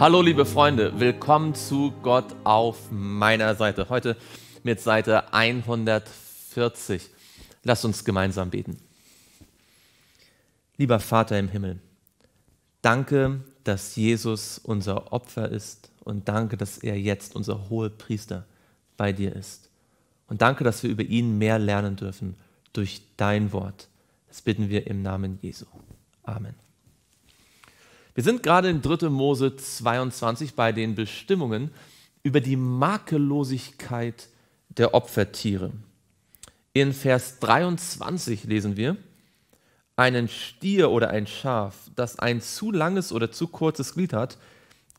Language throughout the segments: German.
Hallo liebe Freunde, willkommen zu Gott auf meiner Seite. Heute mit Seite 140. Lasst uns gemeinsam beten. Lieber Vater im Himmel, danke, dass Jesus unser Opfer ist und danke, dass er jetzt unser hoher Priester bei dir ist. Und danke, dass wir über ihn mehr lernen dürfen durch dein Wort. Das bitten wir im Namen Jesu. Amen. Wir sind gerade in 3. Mose 22 bei den Bestimmungen über die Makellosigkeit der Opfertiere. In Vers 23 lesen wir, einen Stier oder ein Schaf, das ein zu langes oder zu kurzes Glied hat,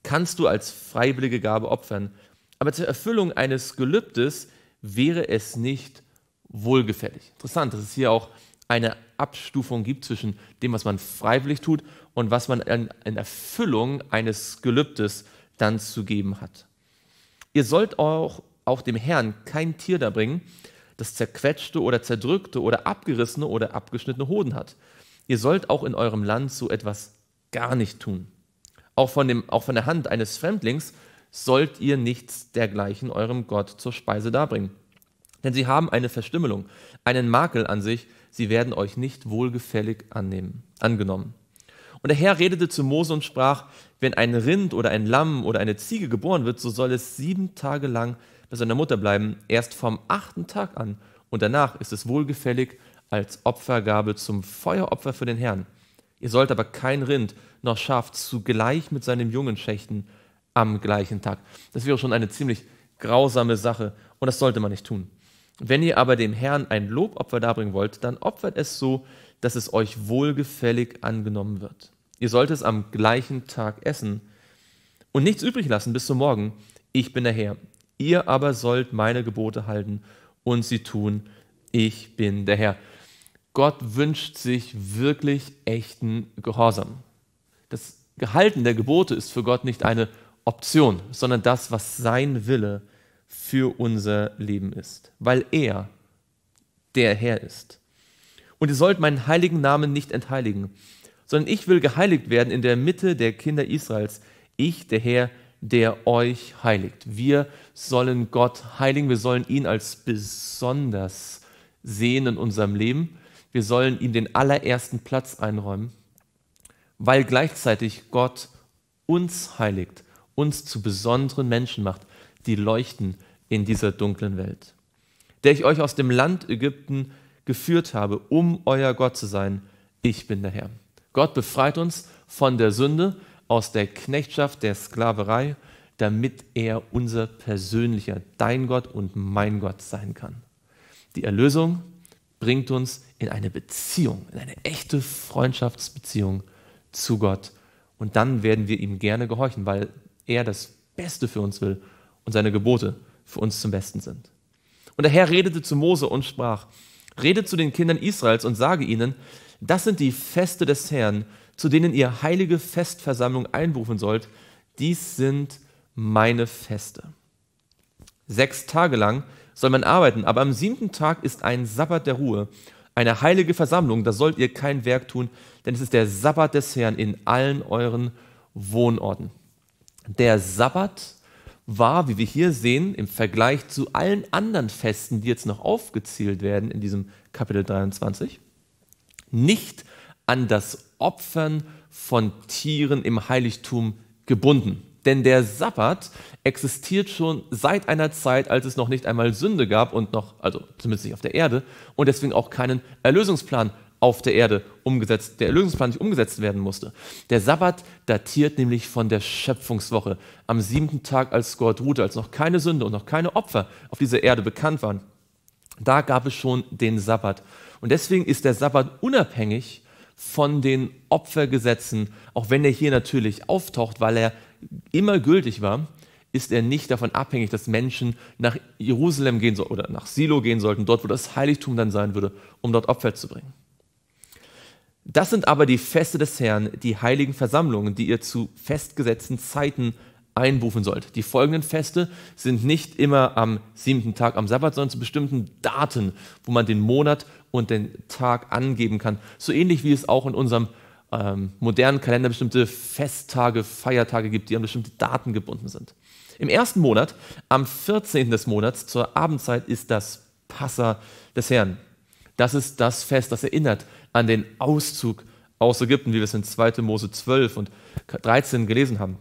kannst du als freiwillige Gabe opfern. Aber zur Erfüllung eines Gelübdes wäre es nicht wohlgefällig. Interessant, das ist hier auch eine Abstufung gibt zwischen dem, was man freiwillig tut und was man in, Erfüllung eines Gelübdes dann zu geben hat. Ihr sollt auch, auch dem Herrn kein Tier darbringen, das zerquetschte oder zerdrückte oder abgerissene oder abgeschnittene Hoden hat. Ihr sollt auch in eurem Land so etwas gar nicht tun. Auch von, dem, auch von der Hand eines Fremdlings sollt ihr nichts dergleichen eurem Gott zur Speise darbringen. Denn sie haben eine Verstümmelung, einen Makel an sich, sie werden euch nicht wohlgefällig annehmen, angenommen. Und der Herr redete zu Mose und sprach, wenn ein Rind oder ein Lamm oder eine Ziege geboren wird, so soll es sieben Tage lang bei seiner Mutter bleiben, erst vom achten Tag an, und danach ist es wohlgefällig als Opfergabe zum Feueropfer für den Herrn. Ihr sollt aber kein Rind noch Schaf zugleich mit seinem Jungen schächten am gleichen Tag. Das wäre schon eine ziemlich grausame Sache und das sollte man nicht tun. Wenn ihr aber dem Herrn ein Lobopfer darbringen wollt, dann opfert es so, dass es euch wohlgefällig angenommen wird. Ihr sollt es am gleichen Tag essen und nichts übrig lassen bis zum Morgen. Ich bin der Herr. Ihr aber sollt meine Gebote halten und sie tun. Ich bin der Herr. Gott wünscht sich wirklich echten Gehorsam. Das Gehalten der Gebote ist für Gott nicht eine Option, sondern das, was sein Wille ist für unser Leben ist, weil er der Herr ist. Und ihr sollt meinen heiligen Namen nicht entheiligen, sondern ich will geheiligt werden in der Mitte der Kinder Israels. Ich, der Herr, der euch heiligt. Wir sollen Gott heiligen, wir sollen ihn als besonders sehen in unserem Leben. Wir sollen ihm den allerersten Platz einräumen, weil gleichzeitig Gott uns heiligt, uns zu besonderen Menschen macht, die leuchten in dieser dunklen Welt, der ich euch aus dem Land Ägypten geführt habe, um euer Gott zu sein. Ich bin der Herr. Gott befreit uns von der Sünde, aus der Knechtschaft, der Sklaverei, damit er unser persönlicher, dein Gott und mein Gott sein kann. Die Erlösung bringt uns in eine Beziehung, in eine echte Freundschaftsbeziehung zu Gott. Und dann werden wir ihm gerne gehorchen, weil er das Beste für uns will und seine Gebote für uns zum Besten sind. Und der Herr redete zu Mose und sprach, Redet zu den Kindern Israels und sage ihnen, das sind die Feste des Herrn, zu denen ihr heilige Festversammlung einberufen sollt. Dies sind meine Feste. Sechs Tage lang soll man arbeiten, aber am siebten Tag ist ein Sabbat der Ruhe, eine heilige Versammlung, da sollt ihr kein Werk tun, denn es ist der Sabbat des Herrn in allen euren Wohnorten. Der Sabbat war, wie wir hier sehen, im Vergleich zu allen anderen Festen, die jetzt noch aufgezählt werden in diesem Kapitel 23, nicht an das Opfern von Tieren im Heiligtum gebunden. Denn der Sabbat existiert schon seit einer Zeit, als es noch nicht einmal Sünde gab und noch, also zumindest nicht auf der Erde, und deswegen auch keinen Erlösungsplan auf der Erde umgesetzt, der Erlösungsplan nicht umgesetzt werden musste. Der Sabbat datiert nämlich von der Schöpfungswoche, am siebten Tag, als Gott ruhte, als noch keine Sünde und noch keine Opfer auf dieser Erde bekannt waren. Da gab es schon den Sabbat. Und deswegen ist der Sabbat unabhängig von den Opfergesetzen, auch wenn er hier natürlich auftaucht, weil er immer gültig war, ist er nicht davon abhängig, dass Menschen nach Jerusalem gehen sollten oder nach Silo gehen sollten, dort, wo das Heiligtum dann sein würde, um dort Opfer zu bringen. Das sind aber die Feste des Herrn, die heiligen Versammlungen, die ihr zu festgesetzten Zeiten einrufen sollt. Die folgenden Feste sind nicht immer am siebten Tag am Sabbat, sondern zu bestimmten Daten, wo man den Monat und den Tag angeben kann. So ähnlich wie es auch in unserem ähm, modernen Kalender bestimmte Festtage, Feiertage gibt, die an bestimmte Daten gebunden sind. Im ersten Monat, am 14. des Monats zur Abendzeit, ist das Passa des Herrn. Das ist das Fest, das erinnert an den Auszug aus Ägypten, wie wir es in 2. Mose 12 und 13 gelesen haben.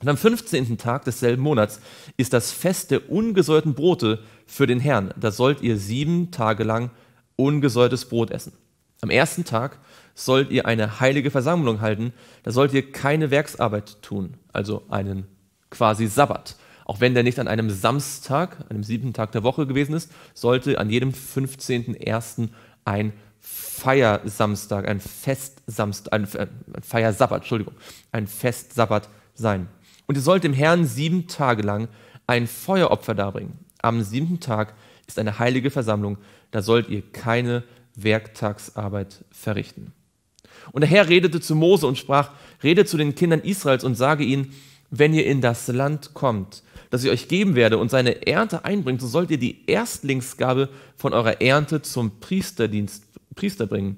Und am 15. Tag desselben Monats ist das Fest der ungesäuerten Brote für den Herrn. Da sollt ihr sieben Tage lang ungesäuertes Brot essen. Am ersten Tag sollt ihr eine heilige Versammlung halten. Da sollt ihr keine Werksarbeit tun, also einen quasi Sabbat. Auch wenn der nicht an einem Samstag, einem siebten Tag der Woche gewesen ist, sollte an jedem 15.01. ein Feiersamstag, ein Festsamstag, ein, äh, ein Feiersabbat, Entschuldigung, ein Festsabbat sein. Und ihr sollt dem Herrn sieben Tage lang ein Feueropfer darbringen. Am siebten Tag ist eine heilige Versammlung, da sollt ihr keine Werktagsarbeit verrichten. Und der Herr redete zu Mose und sprach, redet zu den Kindern Israels und sage ihnen, wenn ihr in das Land kommt, das ich euch geben werde und seine Ernte einbringt, so sollt ihr die Erstlingsgabe von eurer Ernte zum Priesterdienst Priester bringen.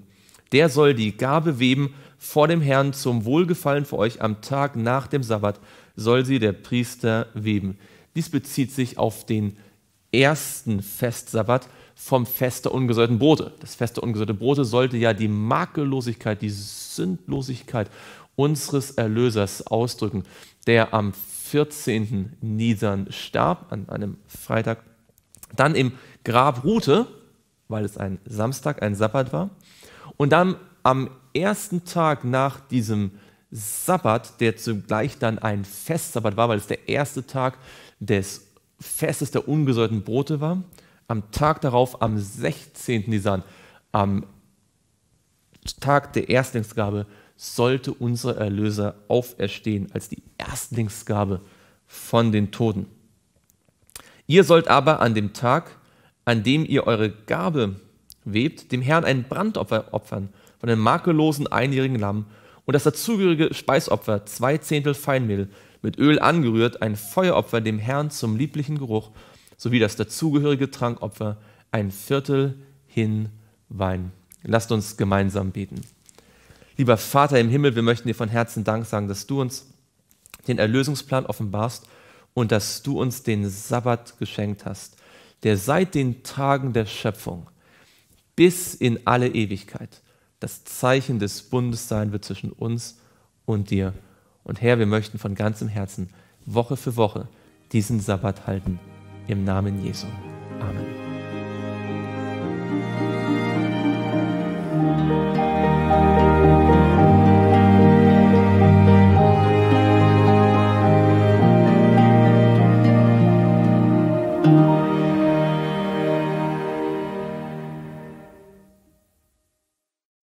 Der soll die Gabe weben vor dem Herrn zum Wohlgefallen für euch am Tag nach dem Sabbat soll sie der Priester weben. Dies bezieht sich auf den ersten Festsabbat vom Fest der ungesäuerten Brote. Das Fest der ungesäuerten Brote sollte ja die Makellosigkeit, die Sündlosigkeit unseres Erlösers ausdrücken, der am 14. Nisan starb, an einem Freitag, dann im Grab ruhte weil es ein Samstag, ein Sabbat war. Und dann am ersten Tag nach diesem Sabbat, der zugleich dann ein Festsabbat war, weil es der erste Tag des Festes der ungesäuerten Brote war, am Tag darauf, am 16. Nisan, am Tag der Erstlingsgabe, sollte unser Erlöser auferstehen als die Erstlingsgabe von den Toten. Ihr sollt aber an dem Tag an dem ihr eure Gabe webt, dem Herrn ein Brandopfer opfern von einem makellosen einjährigen Lamm und das dazugehörige Speisopfer, zwei Zehntel Feinmehl, mit Öl angerührt, ein Feueropfer dem Herrn zum lieblichen Geruch, sowie das dazugehörige Trankopfer, ein Viertel hin Wein. Lasst uns gemeinsam beten. Lieber Vater im Himmel, wir möchten dir von Herzen Dank sagen, dass du uns den Erlösungsplan offenbarst und dass du uns den Sabbat geschenkt hast der seit den Tagen der Schöpfung bis in alle Ewigkeit das Zeichen des Bundes sein wird zwischen uns und dir. Und Herr, wir möchten von ganzem Herzen Woche für Woche diesen Sabbat halten. Im Namen Jesu. Amen.